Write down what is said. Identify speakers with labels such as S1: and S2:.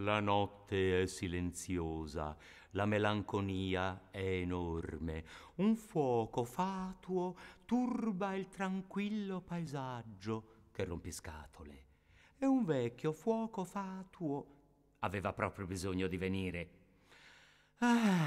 S1: La notte è silenziosa, la melanconia è enorme, un fuoco fatuo turba il tranquillo paesaggio che rompiscatole. E un vecchio fuoco fatuo
S2: aveva proprio bisogno di venire.
S3: Ah,